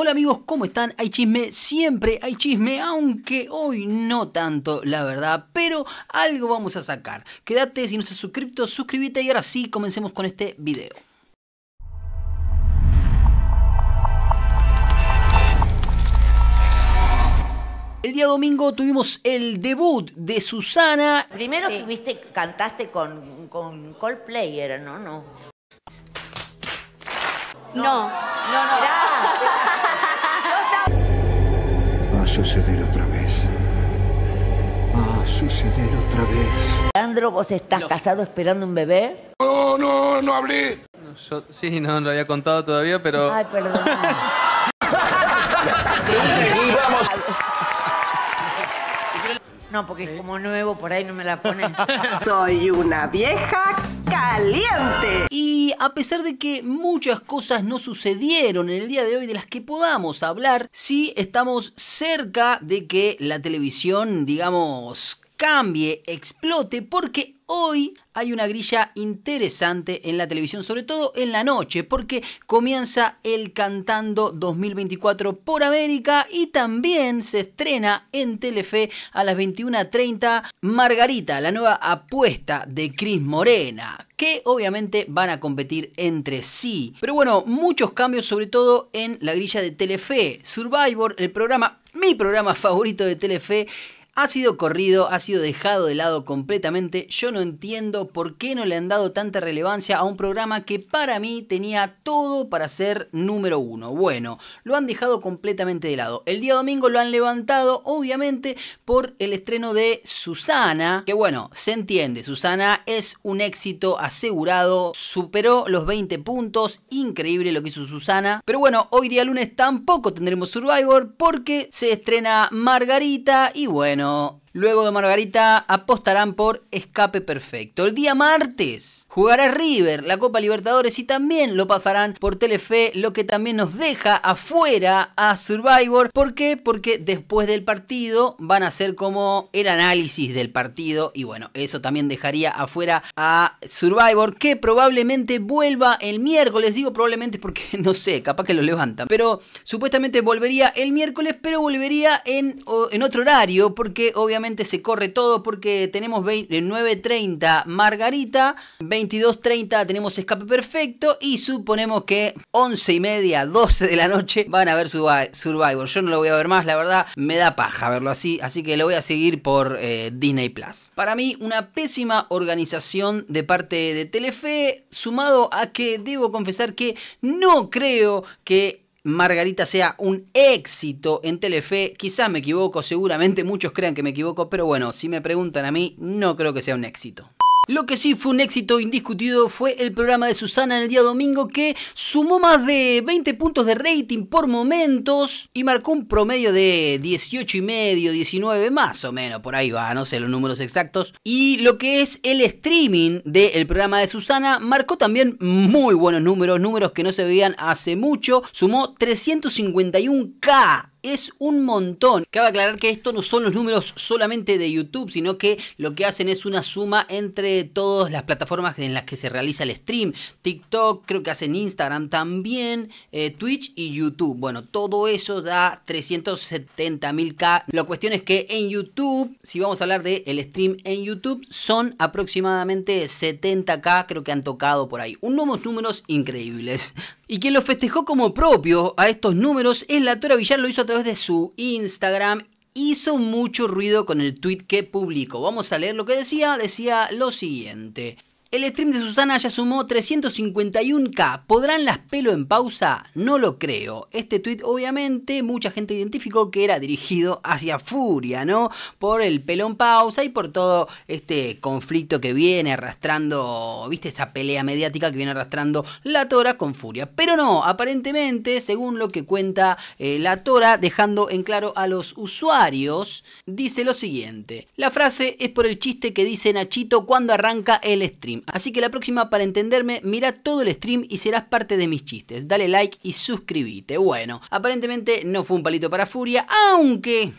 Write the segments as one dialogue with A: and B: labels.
A: Hola amigos, ¿cómo están? Hay chisme, siempre hay chisme, aunque hoy no tanto, la verdad, pero algo vamos a sacar. Quédate, si no estás suscrito, suscríbete y ahora sí, comencemos con este video. El día domingo tuvimos el debut de Susana. Primero viste, cantaste con, con Coldplay, ¿no? no,
B: no. no. a suceder otra vez. Va a suceder otra vez.
A: Leandro, ¿vos estás casado esperando un bebé? No, no, no hablé. sí, no, no lo había contado todavía, pero... Ay,
B: perdón. y vamos... No, porque es como nuevo, por ahí no me la ponen. Soy una vieja
A: caliente. Y a pesar de que muchas cosas no sucedieron en el día de hoy de las que podamos hablar, sí estamos cerca de que la televisión, digamos, cambie, explote, porque hoy hay una grilla interesante en la televisión, sobre todo en la noche, porque comienza el Cantando 2024 por América y también se estrena en Telefe a las 21.30 Margarita, la nueva apuesta de Cris Morena, que obviamente van a competir entre sí. Pero bueno, muchos cambios sobre todo en la grilla de Telefe, Survivor, el programa, mi programa favorito de Telefe ha sido corrido, ha sido dejado de lado completamente. Yo no entiendo por qué no le han dado tanta relevancia a un programa que para mí tenía todo para ser número uno. Bueno, lo han dejado completamente de lado. El día domingo lo han levantado, obviamente, por el estreno de Susana. Que bueno, se entiende, Susana es un éxito asegurado. Superó los 20 puntos. Increíble lo que hizo Susana. Pero bueno, hoy día lunes tampoco tendremos Survivor porque se estrena Margarita y bueno. の Luego de Margarita apostarán por escape perfecto. El día martes jugará River la Copa Libertadores y también lo pasarán por Telefe, lo que también nos deja afuera a Survivor. ¿Por qué? Porque después del partido van a hacer como el análisis del partido y bueno, eso también dejaría afuera a Survivor que probablemente vuelva el miércoles. Digo probablemente porque no sé, capaz que lo levantan. Pero supuestamente volvería el miércoles, pero volvería en, en otro horario porque obviamente se corre todo porque tenemos 9.30 eh, Margarita, 22.30 tenemos Escape Perfecto y suponemos que 11 y media, 12 de la noche van a ver Survivor. Yo no lo voy a ver más, la verdad me da paja verlo así, así que lo voy a seguir por eh, Disney Plus. Para mí una pésima organización de parte de Telefe, sumado a que debo confesar que no creo que Margarita sea un éxito en Telefe. Quizás me equivoco, seguramente muchos crean que me equivoco, pero bueno, si me preguntan a mí, no creo que sea un éxito. Lo que sí fue un éxito indiscutido fue el programa de Susana en el día domingo que sumó más de 20 puntos de rating por momentos y marcó un promedio de 18 y medio, 19 más o menos, por ahí va, no sé los números exactos. Y lo que es el streaming del programa de Susana marcó también muy buenos números, números que no se veían hace mucho, sumó 351k es un montón. Cabe aclarar que esto no son los números solamente de YouTube, sino que lo que hacen es una suma entre todas las plataformas en las que se realiza el stream. TikTok, creo que hacen Instagram también, eh, Twitch y YouTube. Bueno, todo eso da 370.000K. La cuestión es que en YouTube, si vamos a hablar del el stream en YouTube, son aproximadamente 70K, creo que han tocado por ahí. Unos números increíbles. Y quien lo festejó como propio a estos números es la Villar, lo hizo a través de su Instagram. Hizo mucho ruido con el tweet que publicó. Vamos a leer lo que decía. Decía lo siguiente. El stream de Susana ya sumó 351k. ¿Podrán las pelo en pausa? No lo creo. Este tweet obviamente mucha gente identificó que era dirigido hacia Furia, ¿no? Por el pelo en pausa y por todo este conflicto que viene arrastrando, ¿viste? Esa pelea mediática que viene arrastrando la Tora con Furia. Pero no, aparentemente, según lo que cuenta eh, la Tora, dejando en claro a los usuarios, dice lo siguiente. La frase es por el chiste que dice Nachito cuando arranca el stream. Así que la próxima para entenderme, mira todo el stream y serás parte de mis chistes. Dale like y suscríbete. Bueno, aparentemente no fue un palito para Furia, aunque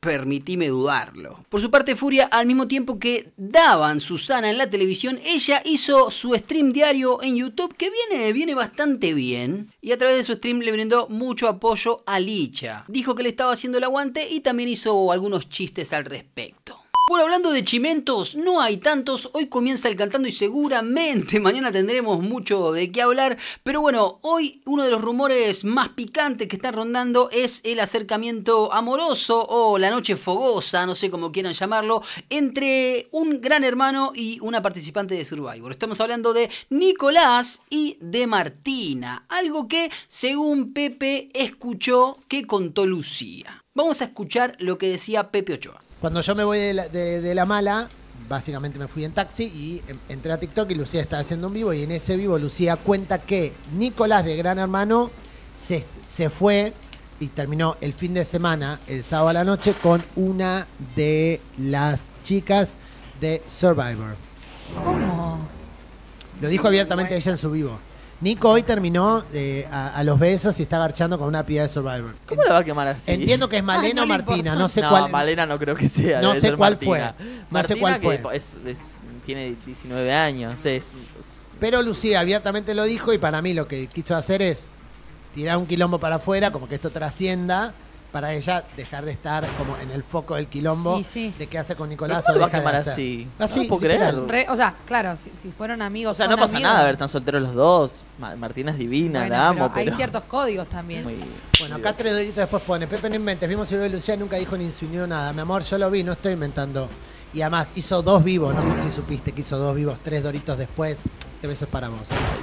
A: permitíme dudarlo. Por su parte, Furia, al mismo tiempo que daban Susana en la televisión, ella hizo su stream diario en YouTube, que viene, viene bastante bien, y a través de su stream le brindó mucho apoyo a Licha. Dijo que le estaba haciendo el aguante y también hizo algunos chistes al respecto. Por hablando de chimentos, no hay tantos, hoy comienza el cantando y seguramente mañana tendremos mucho de qué hablar, pero bueno, hoy uno de los rumores más picantes que están rondando es el acercamiento amoroso o la noche fogosa, no sé cómo quieran llamarlo, entre un gran hermano y una participante de Survivor. Estamos hablando de Nicolás y de Martina, algo que según Pepe escuchó
B: que contó Lucía. Vamos a escuchar lo que decía Pepe Ochoa. Cuando yo me voy de la, mala, básicamente me fui en taxi y entré a TikTok y Lucía estaba haciendo un vivo y en ese vivo Lucía cuenta que Nicolás de Gran Hermano se, se fue y terminó el fin de semana, el sábado a la noche, con una de las chicas de Survivor. ¿Cómo? Lo dijo abiertamente ella en su vivo. Nico hoy terminó eh, a, los besos y está garchando con una pía de Survivor. ¿Cómo le va a quemar así? Entiendo que es Malena o Martina, no sé cuál. Malena no creo que sea. No sé cuál fue. Martina
A: tiene 19 años.
B: Pero Lucía abiertamente lo dijo y para mí lo que quiso hacer es tirar un quilombo para afuera, como que esto trascienda para ella dejar de estar como en el foco del quilombo de qué hace con Nicolás o qué va a así? Así, ah, no creer.
A: o sea, claro, si, fueron amigos. O sea, no pasa nada a ver tan solteros los dos. Martina es divina, la amo, Hay ciertos códigos también. Bueno,
B: acá tres doritos después pone, Pepe no inventes, vimos si Lucía nunca dijo ni insinuó nada. Mi amor, yo lo vi, no estoy inventando. Y además, hizo dos vivos, no sé si supiste que hizo dos vivos, tres doritos después. Te beso para vos.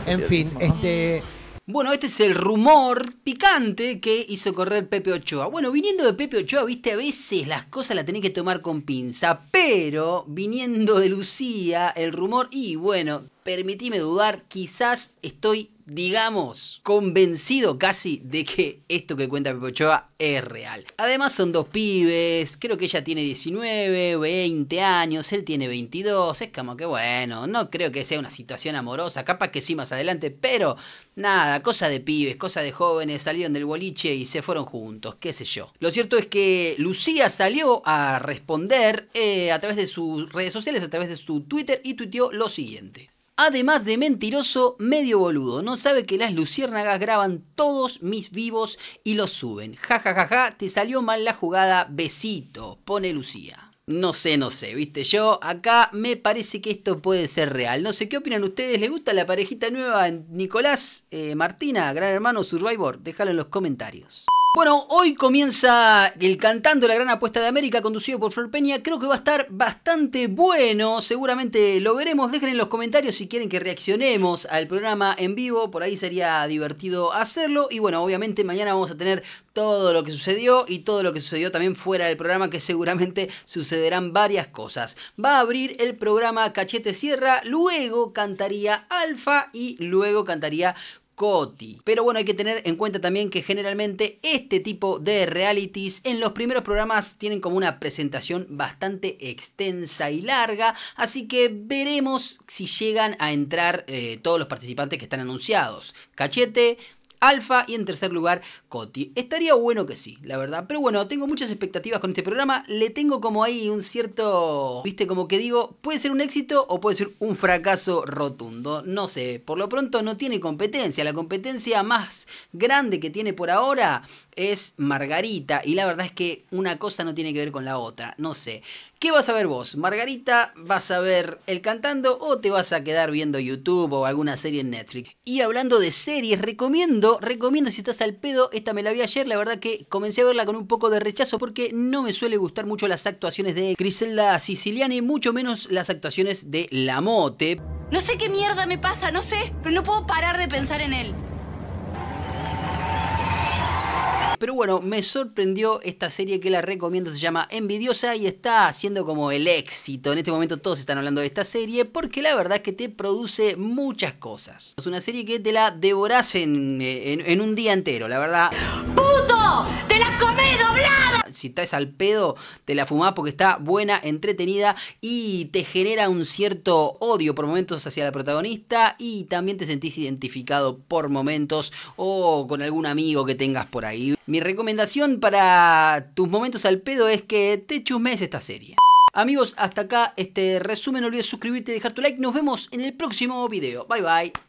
B: En fin, este
A: bueno, este es el rumor picante que hizo correr Pepe Ochoa. Bueno, viniendo de Pepe Ochoa, viste, a veces las cosas las tenés que tomar con pinza, pero viniendo de Lucía, el rumor, y bueno, permitime dudar, quizás estoy digamos, convencido casi de que esto que cuenta Pepochoa es real. Además son dos pibes, creo que ella tiene 19, 20 años, él tiene 22, es como que bueno, no creo que sea una situación amorosa, capaz que sí más adelante, pero nada, cosa de pibes, cosa de jóvenes, salieron del boliche y se fueron juntos, qué sé yo. Lo cierto es que Lucía salió a responder eh, a través de sus redes sociales, a través de su Twitter y tuiteó lo siguiente. Además de mentiroso, medio boludo. No sabe que las luciérnagas graban todos mis vivos y los suben. Ja, ja, ja, ja, te salió mal la jugada. Besito, pone Lucía. No sé, no sé, viste, yo acá me parece que esto puede ser real. No sé, ¿qué opinan ustedes? ¿Les gusta la parejita nueva Nicolás, eh, Martina, Gran Hermano, Survivor? Déjalo en los comentarios. Bueno, hoy comienza el Cantando la Gran Apuesta de América, conducido por Flor Peña. Creo que va a estar bastante bueno, seguramente lo veremos. Dejen en los comentarios si quieren que reaccionemos al programa en vivo, por ahí sería divertido hacerlo. Y bueno, obviamente mañana vamos a tener todo lo que sucedió y todo lo que sucedió también fuera del programa, que seguramente sucederán varias cosas. Va a abrir el programa Cachete Sierra, luego cantaría Alfa y luego cantaría pero bueno, hay que tener en cuenta también que generalmente este tipo de realities en los primeros programas tienen como una presentación bastante extensa y larga, así que veremos si llegan a entrar eh, todos los participantes que están anunciados. Cachete, Alfa y en tercer lugar Coti. Estaría bueno que sí, la verdad. Pero bueno, tengo muchas expectativas con este programa. Le tengo como ahí un cierto, viste, como que digo, puede ser un éxito o puede ser un fracaso rotundo. No sé, por lo pronto no tiene competencia. La competencia más grande que tiene por ahora es Margarita y la verdad es que una cosa no tiene que ver con la otra, no sé. ¿Qué vas a ver vos? ¿Margarita? ¿Vas a ver el cantando o te vas a quedar viendo YouTube o alguna serie en Netflix? Y hablando de series, recomiendo, recomiendo si estás al pedo, esta me la vi ayer, la verdad que comencé a verla con un poco de rechazo porque no me suele gustar mucho las actuaciones de Griselda Siciliani, mucho menos las actuaciones de Lamote. No sé qué mierda me pasa, no sé, pero no puedo parar de pensar en él. Pero bueno, me sorprendió esta serie que la recomiendo, se llama Envidiosa y está haciendo como el éxito. En este momento todos están hablando de esta serie porque la verdad es que te produce muchas cosas. Es una serie que te la devorás en, eh, un día entero, la verdad. ¡Puto! ¡Te la comes! si estás al pedo, te la fumás porque está buena, entretenida y te genera un cierto odio por momentos hacia la protagonista y también te sentís identificado por momentos o con algún amigo que tengas por ahí. Mi recomendación para tus momentos al pedo es que te chusmes esta serie. Amigos, hasta acá este resumen. No olvides suscribirte y dejar tu like. Nos vemos en el próximo video. Bye bye.